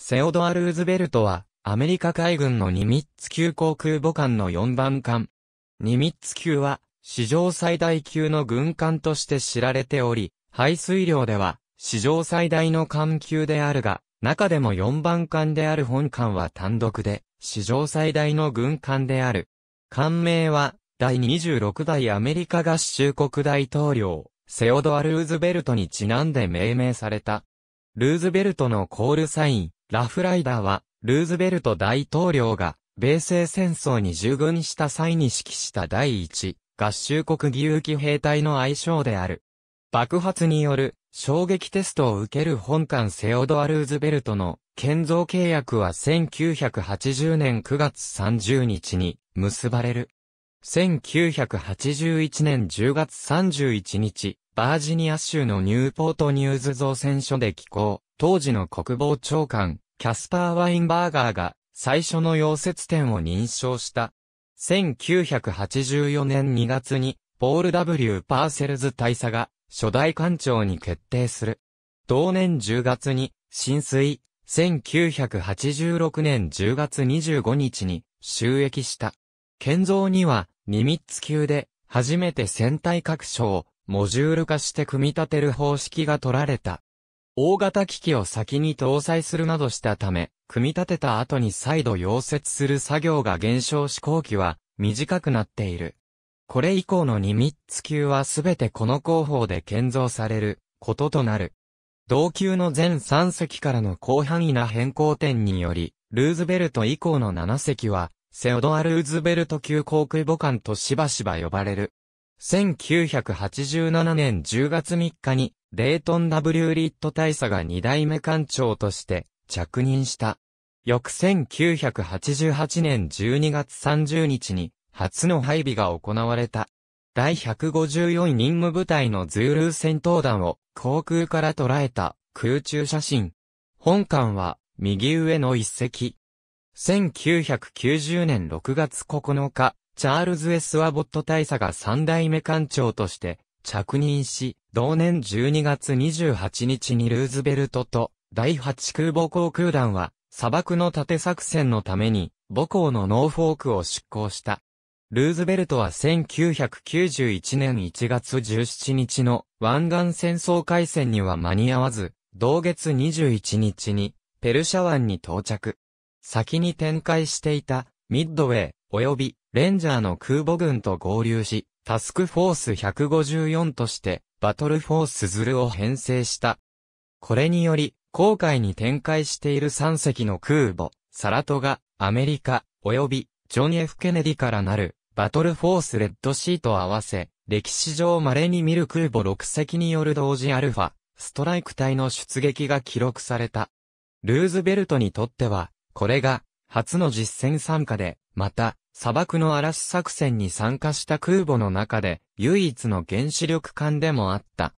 セオドア・ルーズベルトは、アメリカ海軍のニミッツ級航空母艦の4番艦。ニミッツ級は、史上最大級の軍艦として知られており、排水量では、史上最大の艦級であるが、中でも4番艦である本艦は単独で、史上最大の軍艦である。艦名は、第26代アメリカ合衆国大統領、セオドア・ルーズベルトにちなんで命名された。ルーズベルトのコールサイン、ラフライダーは、ルーズベルト大統領が、米西戦争に従軍した際に指揮した第一、合衆国義勇気兵隊の愛称である。爆発による衝撃テストを受ける本館セオドア・ルーズベルトの建造契約は1980年9月30日に結ばれる。1981年10月31日、バージニア州のニューポートニューズ造船所で寄港、当時の国防長官、キャスパー・ワインバーガーが最初の溶接点を認証した。1984年2月に、ポール・ W・ パーセルズ大佐が初代艦長に決定する。同年10月に、浸水、1986年10月25日に収益した。建造には、ニミッツ級で、初めて船体各所を、モジュール化して組み立てる方式が取られた。大型機器を先に搭載するなどしたため、組み立てた後に再度溶接する作業が減少し後期は短くなっている。これ以降のニミッツ級はすべてこの工法で建造されることとなる。同級の全3隻からの広範囲な変更点により、ルーズベルト以降の7隻はセオドア・ルーズベルト級航空母艦としばしば呼ばれる。1987年10月3日に、レイトン・ W・ リット大佐が2代目艦長として着任した。翌1988年12月30日に、初の配備が行われた。第154任務部隊のズールー戦闘団を航空から捉えた空中写真。本艦は右上の一隻、1990年6月9日、チャールズ・エスワボット大佐が三代目艦長として着任し、同年12月28日にルーズベルトと第8空母航空団は砂漠の盾作戦のために母校のノーフォークを出港した。ルーズベルトは1991年1月17日の湾岸戦争海戦には間に合わず、同月21日にペルシャ湾に到着。先に展開していたミッドウェー及びレンジャーの空母軍と合流し、タスクフォース154としてバトルフォースズルを編成した。これにより、航海に展開している3隻の空母、サラトがアメリカ及びジョン・ F・ ケネディからなるバトルフォースレッドシーと合わせ、歴史上稀に見る空母6隻による同時アルファ、ストライク隊の出撃が記録された。ルーズベルトにとっては、これが、初の実戦参加で、また、砂漠の嵐作戦に参加した空母の中で、唯一の原子力艦でもあった。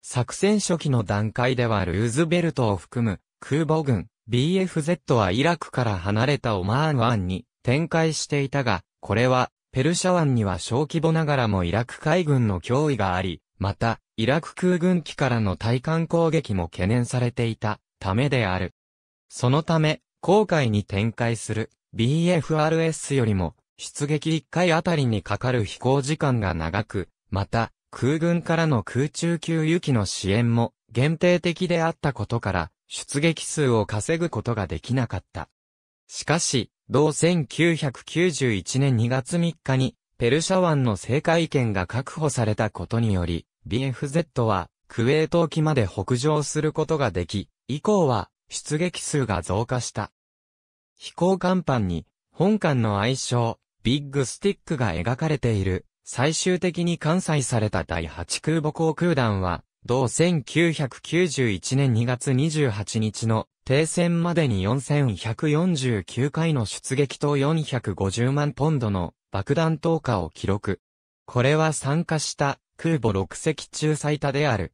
作戦初期の段階ではルーズベルトを含む、空母軍、BFZ はイラクから離れたオマーン湾に展開していたが、これは、ペルシャ湾には小規模ながらもイラク海軍の脅威があり、また、イラク空軍機からの対艦攻撃も懸念されていたためである。そのため、郊外に展開する BFRS よりも出撃1回あたりにかかる飛行時間が長く、また空軍からの空中給油機の支援も限定的であったことから出撃数を稼ぐことができなかった。しかし、同1991年2月3日にペルシャ湾の正解権が確保されたことにより、BFZ はクウェート沖まで北上することができ、以降は出撃数が増加した。飛行甲板に、本艦の愛称、ビッグスティックが描かれている、最終的に完済された第8空母航空団は、同1991年2月28日の停戦までに4149回の出撃と450万ポンドの爆弾投下を記録。これは参加した空母6隻中最多である。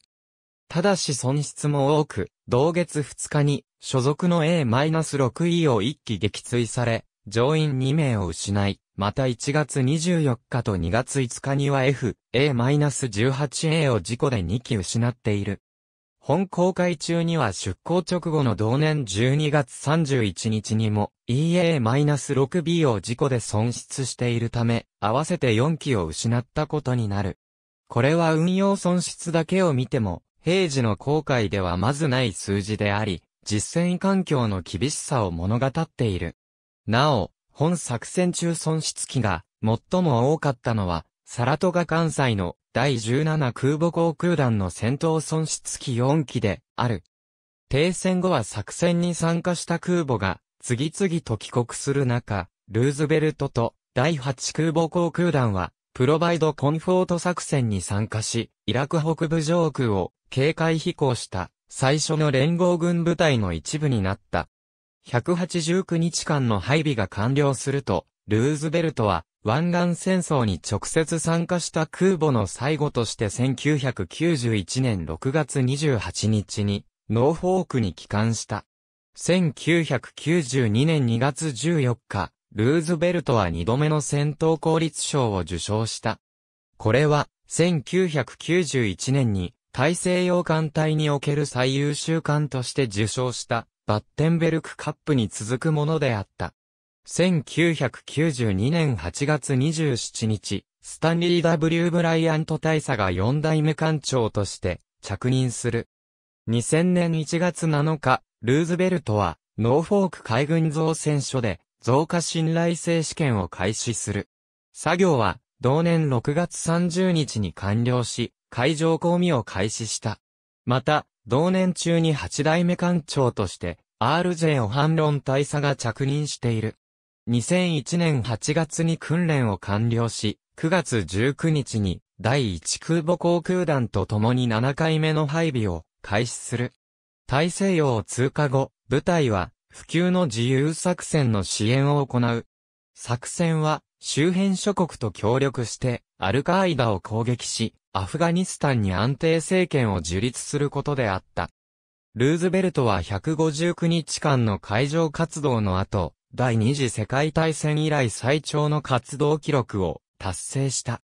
ただし損失も多く、同月2日に、所属の A-6 e を一機撃墜され、乗員2名を失い、また1月24日と2月5日には F、A-18A を事故で2機失っている。本公開中には出港直後の同年12月31日にも EA-6B を事故で損失しているため、合わせて4機を失ったことになる。これは運用損失だけを見ても、平時の航海ではまずない数字であり、実践環境の厳しさを物語っている。なお、本作戦中損失機が最も多かったのは、サラトガ艦載の第17空母航空団の戦闘損失機4機である。停戦後は作戦に参加した空母が次々と帰国する中、ルーズベルトと第8空母航空団はプロバイドコンフォート作戦に参加し、イラク北部上空を警戒飛行した最初の連合軍部隊の一部になった。189日間の配備が完了すると、ルーズベルトは湾岸戦争に直接参加した空母の最後として1991年6月28日にノーフォークに帰還した。1992年2月14日、ルーズベルトは2度目の戦闘効率賞を受賞した。これは1991年に大西洋艦隊における最優秀艦として受賞したバッテンベルクカップに続くものであった。1992年8月27日、スタンリー・ W・ ブライアント大佐が4代目艦長として着任する。2000年1月7日、ルーズベルトはノーフォーク海軍造船所で増加信頼性試験を開始する。作業は同年6月30日に完了し、海上公務を開始した。また、同年中に八代目艦長として、RJ を反論大佐が着任している。2001年8月に訓練を完了し、9月19日に第1空母航空団と共に7回目の配備を開始する。大西洋を通過後、部隊は普及の自由作戦の支援を行う。作戦は周辺諸国と協力してアルカーイダを攻撃し、アフガニスタンに安定政権を樹立することであった。ルーズベルトは159日間の海上活動の後、第二次世界大戦以来最長の活動記録を達成した。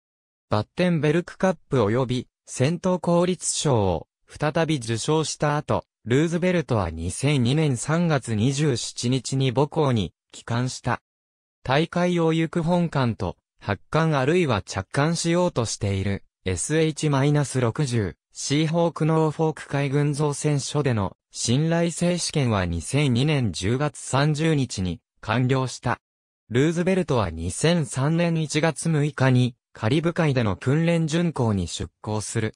バッテンベルクカップ及び戦闘効率賞を再び受賞した後、ルーズベルトは2002年3月27日に母校に帰還した。大会を行く本館と発刊あるいは着艦しようとしている。SH-60、シーホークノーフォーク海軍造船所での信頼性試験は2002年10月30日に完了した。ルーズベルトは2003年1月6日にカリブ海での訓練巡航に出港する。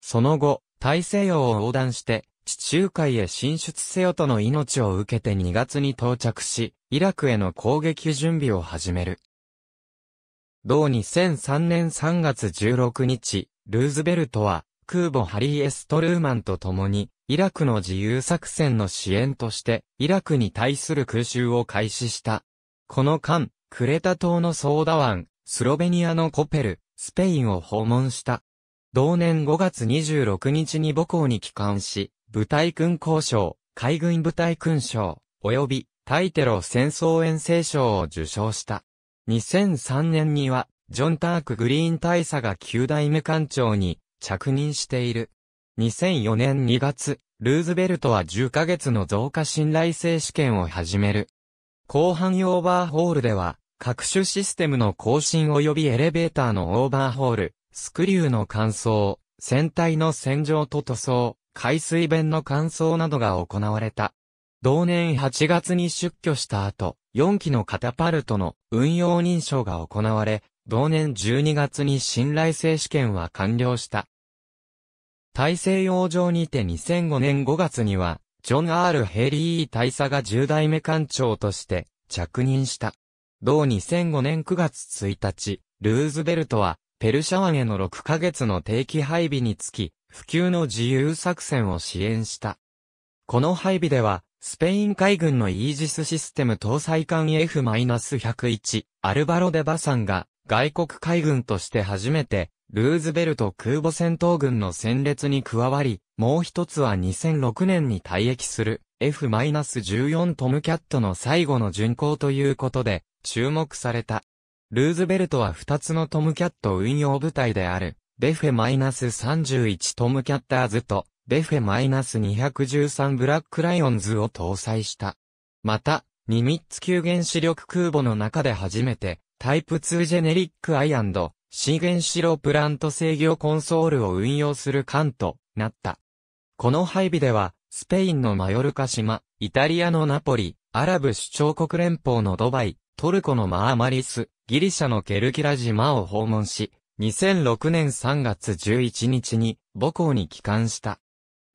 その後、大西洋を横断して地中海へ進出せよとの命を受けて2月に到着し、イラクへの攻撃準備を始める。同2003年3月16日、ルーズベルトは、空母ハリー・エストルーマンと共に、イラクの自由作戦の支援として、イラクに対する空襲を開始した。この間、クレタ島のソーダ湾、スロベニアのコペル、スペインを訪問した。同年5月26日に母校に帰還し、部隊訓交渉、海軍部隊勲章、及び、タイテロ戦争遠征賞を受賞した。2003年には、ジョン・ターク・グリーン大佐が9代目艦長に着任している。2004年2月、ルーズベルトは10ヶ月の増加信頼性試験を始める。後半オーバーホールでは、各種システムの更新及びエレベーターのオーバーホール、スクリューの乾燥、船体の洗浄と塗装、海水弁の乾燥などが行われた。同年8月に出居した後、4機のカタパルトの運用認証が行われ、同年12月に信頼性試験は完了した。大西洋上にて2005年5月には、ジョン・アール・ヘリー大佐が10代目艦長として着任した。同2005年9月1日、ルーズベルトは、ペルシャ湾への6ヶ月の定期配備につき、普及の自由作戦を支援した。この配備では、スペイン海軍のイージスシステム搭載艦 F-101 アルバロ・デ・バサンが外国海軍として初めてルーズベルト空母戦闘軍の戦列に加わり、もう一つは2006年に退役する F-14 トムキャットの最後の巡航ということで注目された。ルーズベルトは2つのトムキャット運用部隊である、デフェ -31 トムキャッターズとベフェ -213 ブラックライオンズを搭載した。また、ニミッツ級原子力空母の中で初めて、タイプ2ジェネリックアイアンド、C 原子炉プラント制御コンソールを運用する艦となった。この配備では、スペインのマヨルカ島、イタリアのナポリ、アラブ首長国連邦のドバイ、トルコのマーマリス、ギリシャのケルキラ島を訪問し、2006年3月11日に母校に帰還した。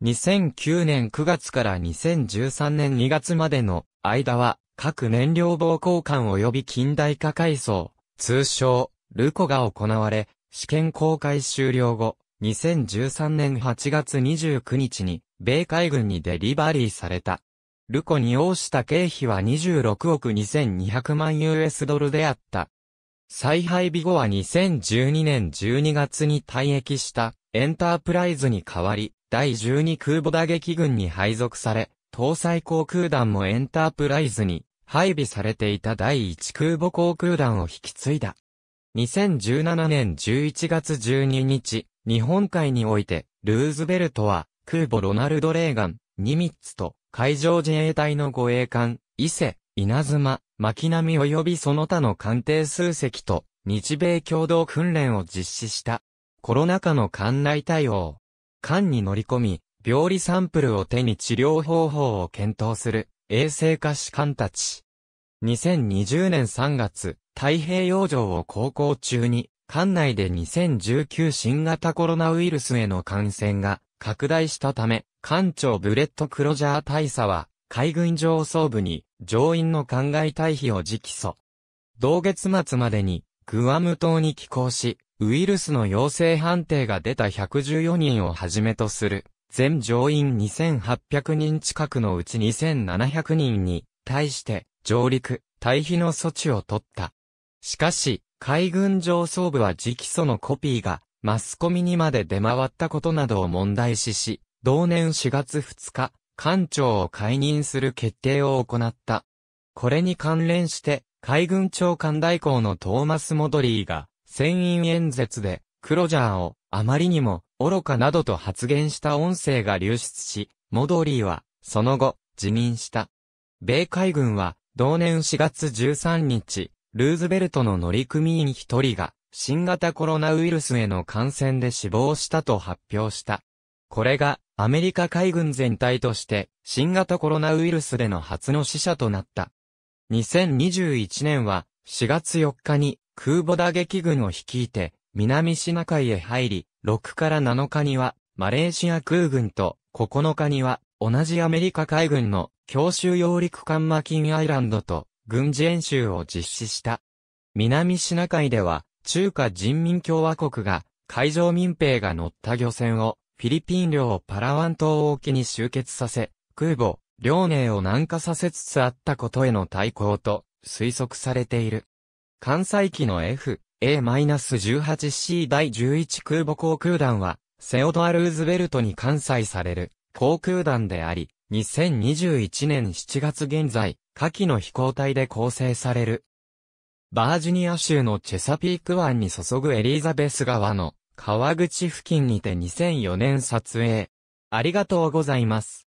2009年9月から2013年2月までの間は、各燃料棒交換及び近代化改装、通称、ルコが行われ、試験公開終了後、2013年8月29日に、米海軍にデリバリーされた。ルコに応した経費は26億2200万 US ドルであった。再配備後は2012年12月に退役したエンタープライズに代わり、第12空母打撃群に配属され、搭載航空団もエンタープライズに配備されていた第1空母航空団を引き継いだ。2017年11月12日、日本海において、ルーズベルトは、空母ロナルド・レーガン、ニミッツと、海上自衛隊の護衛艦、伊勢、稲妻、巻並及びその他の艦艇数隻と、日米共同訓練を実施した。コロナ禍の艦内対応、艦に乗り込み、病理サンプルを手に治療方法を検討する、衛生科士官たち。2020年3月、太平洋上を航行中に、艦内で2019新型コロナウイルスへの感染が拡大したため、艦長ブレット・クロジャー大佐は、海軍上層部に乗員の艦外退避を直訴。同月末までに、グアム島に寄港し、ウイルスの陽性判定が出た114人をはじめとする、全乗員2800人近くのうち2700人に対して上陸、退避の措置を取った。しかし、海軍上層部は直訴のコピーがマスコミにまで出回ったことなどを問題視し、同年4月2日、艦長を解任する決定を行った。これに関連して、海軍長官代行のトーマス・モドリーが、船員演説で、クロジャーを、あまりにも、愚かなどと発言した音声が流出し、モドリーは、その後、辞任した。米海軍は、同年4月13日、ルーズベルトの乗組員一人が、新型コロナウイルスへの感染で死亡したと発表した。これが、アメリカ海軍全体として、新型コロナウイルスでの初の死者となった。2021年は、4月4日に、空母打撃軍を率いて、南シナ海へ入り、6から7日には、マレーシア空軍と、9日には、同じアメリカ海軍の、強襲揚陸艦マキンアイランドと、軍事演習を実施した。南シナ海では、中華人民共和国が、海上民兵が乗った漁船を、フィリピン領パラワン島沖に集結させ、空母、遼寧を南下させつつあったことへの対抗と推測されている。関西機の F、A-18C 第11空母航空団は、セオドア・ルーズベルトに関西される航空団であり、2021年7月現在、下記の飛行体で構成される。バージニア州のチェサピーク湾に注ぐエリザベス川の川口付近にて2004年撮影。ありがとうございます。